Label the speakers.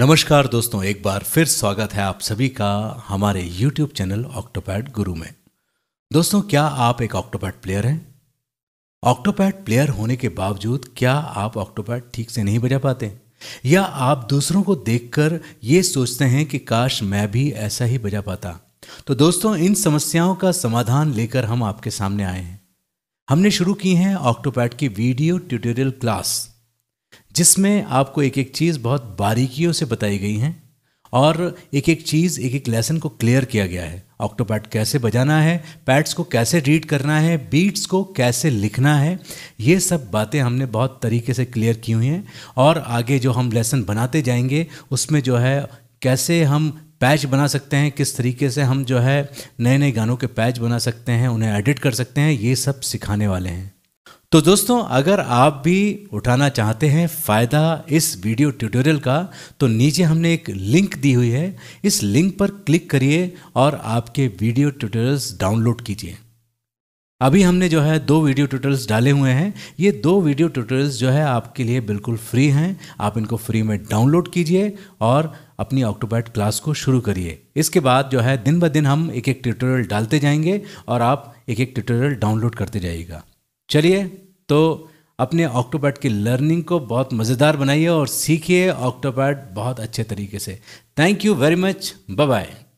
Speaker 1: नमस्कार दोस्तों एक बार फिर स्वागत है आप सभी का हमारे YouTube चैनल ऑक्टोपैड गुरु में दोस्तों क्या आप एक ऑक्टोपैड प्लेयर हैं ऑक्टोपैड प्लेयर होने के बावजूद क्या आप ऑक्टोपैड ठीक से नहीं बजा पाते या आप दूसरों को देखकर ये सोचते हैं कि काश मैं भी ऐसा ही बजा पाता तो दोस्तों इन समस्याओं का समाधान लेकर हम आपके सामने आए हैं हमने शुरू की है ऑक्टोपैड की वीडियो ट्यूटोरियल क्लास जिसमें आपको एक एक चीज़ बहुत बारीकियों से बताई गई हैं और एक एक चीज़ एक एक लेसन को क्लियर किया गया है ऑक्टोपैड कैसे बजाना है पैड्स को कैसे रीड करना है बीट्स को कैसे लिखना है ये सब बातें हमने बहुत तरीके से क्लियर की हुई हैं और आगे जो हम लेसन बनाते जाएंगे उसमें जो है कैसे हम पैच बना सकते हैं किस तरीके से हम जो है नए नए गानों के पैच बना सकते हैं उन्हें एडिट कर सकते हैं ये सब सिखाने वाले हैं तो दोस्तों अगर आप भी उठाना चाहते हैं फ़ायदा इस वीडियो ट्यूटोरियल का तो नीचे हमने एक लिंक दी हुई है इस लिंक पर क्लिक करिए और आपके वीडियो ट्यूटोरियल्स डाउनलोड कीजिए अभी हमने जो है दो वीडियो ट्यूटोरियल्स डाले हुए हैं ये दो वीडियो ट्यूटोरियल्स जो है आपके लिए बिल्कुल फ्री हैं आप इनको फ्री में डाउनलोड कीजिए और अपनी ऑक्टोपैट क्लास को शुरू करिए इसके बाद जो है दिन ब दिन हम एक एक ट्यूटोरियल डालते जाएंगे और आप एक एक ट्यूटोरियल डाउनलोड करते जाइएगा चलिए तो अपने ऑक्टोपैड की लर्निंग को बहुत मज़ेदार बनाइए और सीखिए ऑक्टोपैड बहुत अच्छे तरीके से thank you very much bye